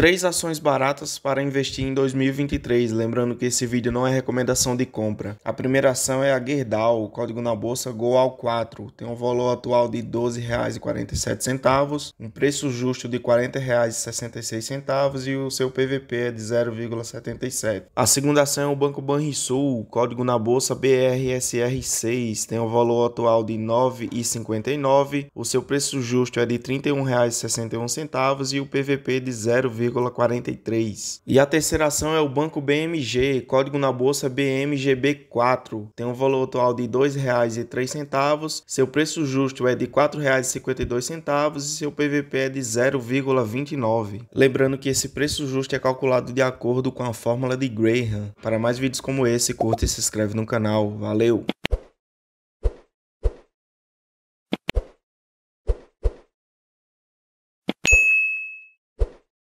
Três ações baratas para investir em 2023. Lembrando que esse vídeo não é recomendação de compra. A primeira ação é a Gerdau, o código na bolsa GOAL4. Tem um valor atual de R$ 12,47, um preço justo de R$ 40,66 e o seu PVP é de 0,77. A segunda ação é o Banco Banrisul, o código na bolsa BRSR6. Tem um valor atual de R$ 9,59, o seu preço justo é de R$ 31,61 e o PVP é de 0,77. 0,43. E a terceira ação é o Banco BMG, código na bolsa BMGB4. Tem um valor atual de R$ 2,03, seu preço justo é de R$ 4,52 e seu PVP é de 0,29. Lembrando que esse preço justo é calculado de acordo com a fórmula de Graham. Para mais vídeos como esse, curta e se inscreve no canal. Valeu!